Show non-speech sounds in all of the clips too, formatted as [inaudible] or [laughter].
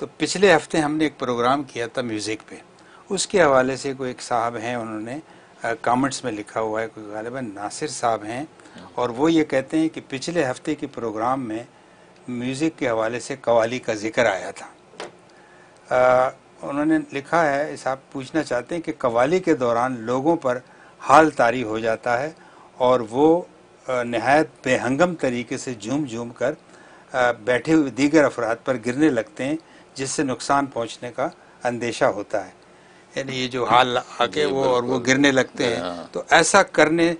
तो पिछले हफ्ते हमने एक प्रोग्राम किया था म्यूज़िक पे उसके हवाले से कोई एक साहब हैं उन्होंने कमेंट्स में लिखा हुआ है कोई गालिबा नासिर साहब हैं और वो ये कहते हैं कि पिछले हफ्ते के प्रोग्राम में म्यूज़िक के हवाले से कवाली का जिक्र आया था आ, उन्होंने लिखा है साहब पूछना चाहते हैं कि कवाली के दौरान लोगों पर हाल तारी हो जाता है और वो नहायत बेहंगम तरीके से झूम झूम कर बैठे हुए दीगर अफराद पर गिरने लगते हैं जिससे नुकसान पहुंचने का अंदेशा होता है यानी ये जो हाल आके [laughs] वो और वो गिरने लगते हैं हाँ। तो ऐसा करने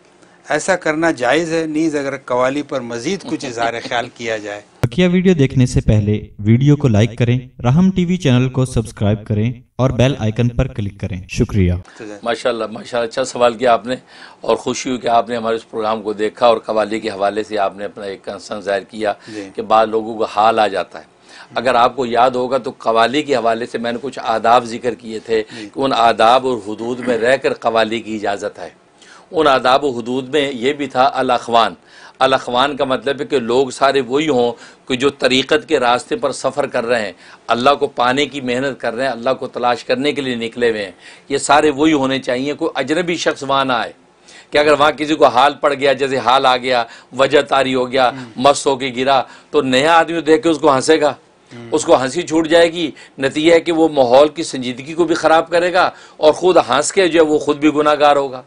ऐसा करना जायज़ है नीज अगर कवाली पर मजीद कुछ इजहार [laughs] ख्याल किया जाए बकिया वीडियो देखने से पहले वीडियो को लाइक करें राहम टीवी चैनल को सब्सक्राइब करें और बेल आइकन पर क्लिक करें शुक्रिया तो माशाल्लाह माशाल्लाह अच्छा सवाल किया आपने और खुशी हुई कि आपने हमारे इस प्रोग्राम को देखा और कवाली के हवाले से आपने अपना एक कंसर्न जाहिर किया कि बाद लोगों का हाल आ जाता है अगर आपको याद होगा तो कवाली के हवाले से मैंने कुछ आदाब जिक्र किए थे कि उन आदाब और हदूद में रह कर कवाली की इजाज़त है उन आदाब हदूद में ये भी था अलखवान अलखवान का मतलब है कि लोग सारे वही हों कि जो तरीक़त के रास्ते पर सफ़र कर रहे हैं अल्लाह को पाने की मेहनत कर रहे हैं अल्लाह को तलाश करने के लिए निकले हुए हैं ये सारे वही होने चाहिए कोई अजनबी शख्स वहाँ ना आए कि अगर वहाँ किसी को हाल पड़ गया जैसे हाल आ गया वजह तारी हो गया हम्म। मस्त होके गिरा तो नया आदमी तो देख के उसको हंसेगा हम्म। उसको हंसी छूट जाएगी नतीजा है कि वो माहौल की संजीदगी को भी ख़राब करेगा और ख़ुद हंस के जो है वो ख़ुद भी गुनागार होगा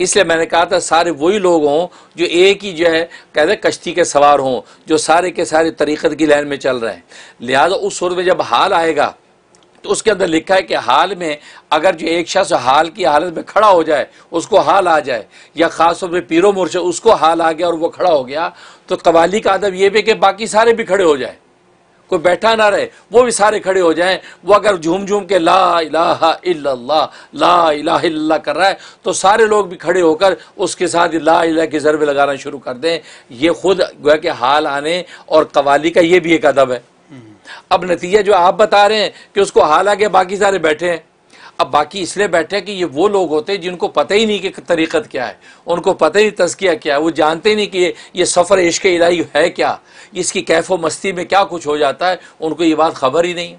इसलिए मैंने कहा था सारे वही लोग हों जो एक ही जो है कहते हैं कश्ती के सवार हों जो सारे के सारे तरीक़त की लाइन में चल रहे हैं लिहाजा उस सुर में जब हाल आएगा तो उसके अंदर लिखा है कि हाल में अगर जो एक शख्स हाल की हालत में खड़ा हो जाए उसको हाल आ जाए या ख़ास तौर पर पीरो मोर्चा उसको हाल आ गया और वो खड़ा हो गया तो कवाली का अदब ये भी कि बाकी सारे भी खड़े हो जाए कोई बैठा ना रहे वो भी सारे खड़े हो जाएं वो अगर झूम झूम के ला इलाहा इल्लल्लाह ला इलाहा इल्लल्लाह कर रहा है तो सारे लोग भी खड़े होकर उसके साथ ला इला की ज़रबे लगाना शुरू कर दें ये खुद गोया कि हाल आने और कवाली का ये भी एक अदब है अब नतीजा जो आप बता रहे हैं कि उसको हाल आगे बाकी सारे बैठे हैं अब बाकी इसलिए बैठे हैं कि ये वो लोग होते हैं जिनको पता ही नहीं कि तरीक़त क्या है उनको पता ही तस्किया क्या है वो जानते नहीं कि ये ये सफ़र इश्क इलाही है क्या इसकी कैफो मस्ती में क्या कुछ हो जाता है उनको ये बात खबर ही नहीं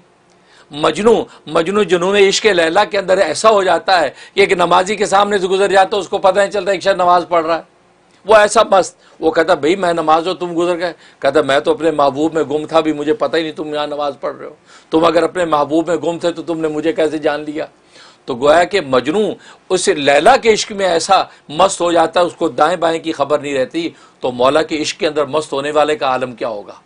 मजनू मजनू जुनून इश्क लैला के अंदर ऐसा हो जाता है कि एक नमाजी के सामने से गुजर जाता है उसको पता नहीं चलता एक शायद नमाज़ पढ़ रहा है वो ऐसा मस्त वो कहता भाई मैं नमाज हो तुम गुजर गए कहता मैं तो अपने महबूब में गुम था भी मुझे पता ही नहीं तुम यहाँ नमाज पढ़ रहे हो तुम अगर अपने महबूब में गुम थे तो तुमने मुझे कैसे जान लिया तो गोया कि मजनू उस लैला के इश्क में ऐसा मस्त हो जाता है उसको दाएं बाएं की खबर नहीं रहती तो मौला के इश्क के अंदर मस्त होने वाले का आलम क्या होगा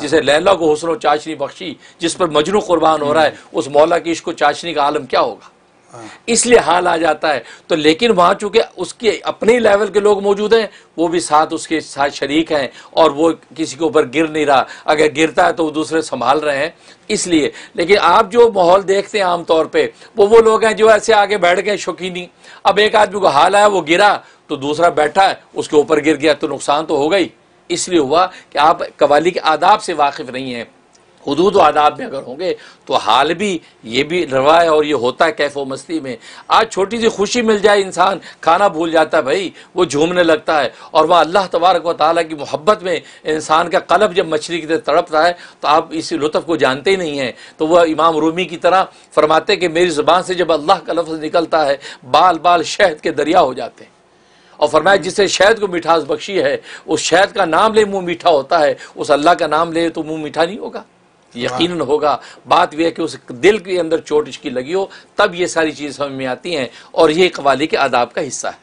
जिसे लैला को हसन चाशनी बख्शी जिस पर मजनू कुर्बान हो रहा है उस मौला के इश्क को चाशनी का आलम क्या होगा हाँ। इसलिए हाल आ जाता है तो लेकिन वहां चूंकि उसके अपने लेवल के लोग मौजूद हैं वो भी साथ उसके साथ शरीक हैं और वो किसी के ऊपर गिर नहीं रहा अगर गिरता है तो वो दूसरे संभाल रहे हैं इसलिए लेकिन आप जो माहौल देखते हैं आमतौर पर वो वो लोग हैं जो ऐसे आगे बैठ गए शौकीनी अब एक आदमी को हाल आया वो गिरा तो दूसरा बैठा है उसके ऊपर गिर गया तो नुकसान तो हो गई इसलिए हुआ कि आप कवाली के आदाब से वाकिफ़ नहीं हैं हदूद व आदाब में अगर होंगे तो हाल भी ये भी रवा है और ये होता है कैफो मस्ती में आज छोटी सी खुशी मिल जाए इंसान खाना भूल जाता है भाई वो झूमने लगता है और वह अल्लाह तबारक व ताली की मोहब्बत में इंसान का कलब जब मछली की तरह तड़पता है तो आप इस लुत्फ़ को जानते ही नहीं हैं तो वह इमाम रूमी की तरह फरमाते कि मेरी ज़ुबान से जब अल्लाह का लफ्ज़ निकलता है बाल बाल शहद के दरिया हो जाते हैं और फरमाया जिससे शहद को मिठास बख्शी है उस शहद का नाम ले मुंह मीठा होता है उस अल्लाह का नाम ले तो मुंह मीठा नहीं होगा यकीन होगा बात यह है कि उस दिल के अंदर चोट इसकी लगी हो तब ये सारी चीज़ समझ में आती हैं और ये कवाली के आदाब का हिस्सा है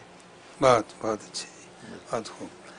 बात बहुत अच्छी बात